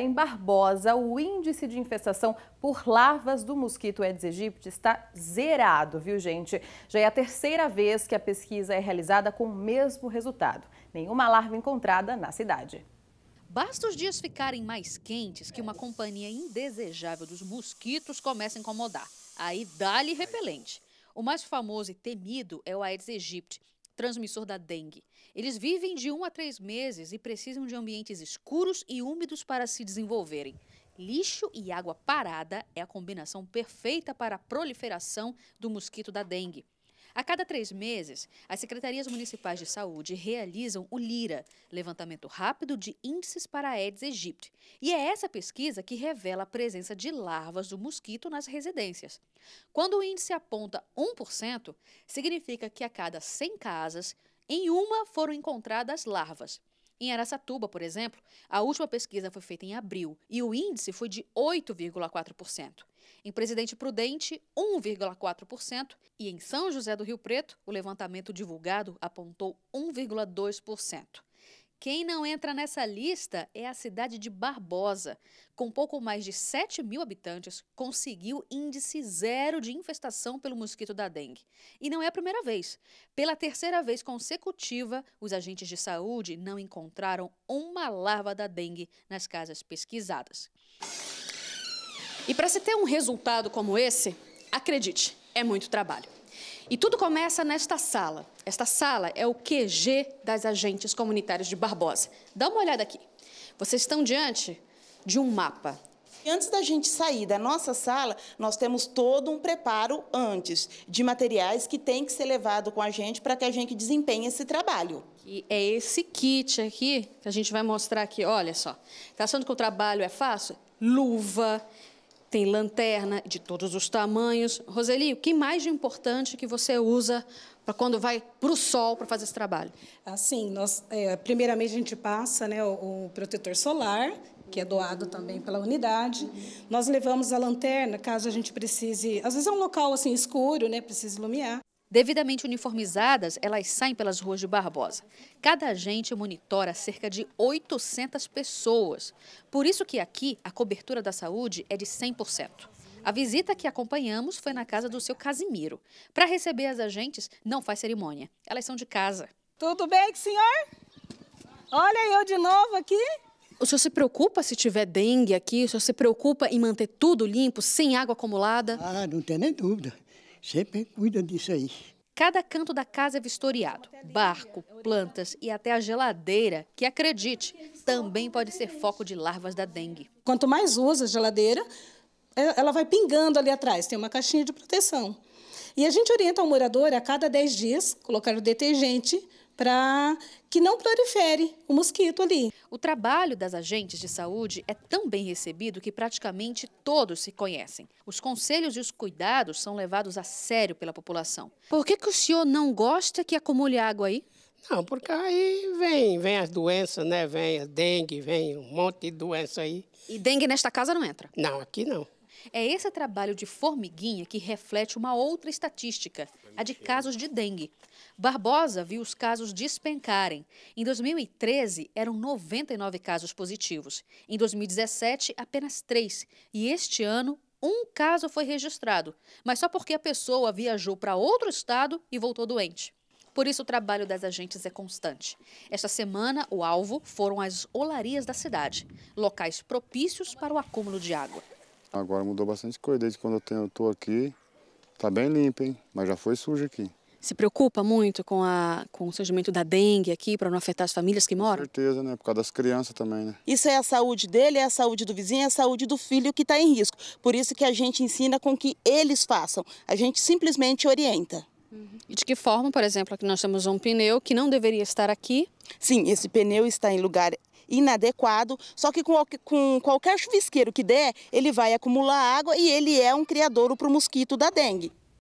Em Barbosa, o índice de infestação por larvas do mosquito Aedes aegypti está zerado, viu gente? Já é a terceira vez que a pesquisa é realizada com o mesmo resultado. Nenhuma larva encontrada na cidade. Basta os dias ficarem mais quentes que uma companhia indesejável dos mosquitos começa a incomodar. Aí dá-lhe repelente. O mais famoso e temido é o Aedes aegypti, transmissor da dengue. Eles vivem de um a três meses e precisam de ambientes escuros e úmidos para se desenvolverem. Lixo e água parada é a combinação perfeita para a proliferação do mosquito da dengue. A cada três meses, as secretarias municipais de saúde realizam o LIRA, levantamento rápido de índices para a Aedes aegypti. E é essa pesquisa que revela a presença de larvas do mosquito nas residências. Quando o índice aponta 1%, significa que a cada 100 casas, em uma foram encontradas larvas. Em Aracatuba, por exemplo, a última pesquisa foi feita em abril e o índice foi de 8,4%. Em Presidente Prudente, 1,4%. E em São José do Rio Preto, o levantamento divulgado apontou 1,2%. Quem não entra nessa lista é a cidade de Barbosa. Com pouco mais de 7 mil habitantes, conseguiu índice zero de infestação pelo mosquito da dengue. E não é a primeira vez. Pela terceira vez consecutiva, os agentes de saúde não encontraram uma larva da dengue nas casas pesquisadas. E para se ter um resultado como esse, acredite, é muito trabalho. E tudo começa nesta sala. Esta sala é o QG das agentes comunitários de Barbosa. Dá uma olhada aqui. Vocês estão diante de um mapa. Antes da gente sair da nossa sala, nós temos todo um preparo antes de materiais que tem que ser levado com a gente para que a gente desempenhe esse trabalho. E é esse kit aqui que a gente vai mostrar aqui. Olha só. Está achando que o trabalho é fácil? Luva, tem lanterna de todos os tamanhos. Roseli, o que mais de importante que você usa para quando vai para o sol para fazer esse trabalho? Assim, nós, é, primeiramente a gente passa né, o, o, protetor solar, que é doado também pela unidade. Nós levamos a lanterna, caso a gente precise. Às vezes é um local assim escuro, né, precisa iluminar. Devidamente uniformizadas, elas saem pelas ruas de Barbosa. Cada agente monitora cerca de 800 pessoas. Por isso que aqui a cobertura da saúde é de 100%. A visita que acompanhamos foi na casa do seu Casimiro. Para receber as agentes, não faz cerimônia. Elas são de casa. Tudo bem, senhor? Olha eu de novo aqui. O senhor se preocupa se tiver dengue aqui? O senhor se preocupa em manter tudo limpo, sem água acumulada? Ah, não tem nem dúvida sempre cuida disso aí. Cada canto da casa é vistoriado: barco, plantas e até a geladeira, que acredite, também pode ser foco de larvas da dengue. Quanto mais usa a geladeira, é, ela vai pingando ali atrás, tem uma caixinha de proteção. E a gente orienta o morador a cada 10 dias colocar o detergente para que não prolifere o mosquito ali. O trabalho das agentes de saúde é tão bem recebido que praticamente todos se conhecem. Os conselhos e os cuidados são levados a sério pela população. Por que, que o senhor não gosta que acumule água aí? Não, porque aí vem, vem as doenças, né? Vem a dengue, vem um monte de doença aí. E dengue nesta casa não entra? Não, aqui não. É esse trabalho de formiguinha que reflete uma outra estatística, tá a de casos de dengue. Barbosa viu os casos despencarem. Em 2013, eram 99 casos positivos. Em 2017, apenas 3. E este ano, um caso foi registrado, mas só porque a pessoa viajou para outro estado e voltou doente. Por isso, o trabalho das agentes é constante. Esta semana, o alvo foram as olarias da cidade locais propícios para o acúmulo de água. Agora mudou bastante coisa, desde quando eu, tenho, tô aqui, tá bem limpo, hein? Mas já foi sujo aqui. Se preocupa muito com, a, com o surgimento da dengue aqui, para não afetar as famílias que moram? Com certeza, né? Por causa das crianças também, né? Isso é a saúde dele, é a saúde do vizinho, é a saúde do filho que está em risco. Por isso que a gente ensina com que eles façam. A gente simplesmente orienta. Uhum. E de que forma, por exemplo, aqui nós temos um pneu que não deveria estar aqui? Sim, esse pneu está em lugar inadequado, só que com, com qualquer chuvisqueiro que der, ele vai acumular água e ele é um criadouro para o mosquito da dengue.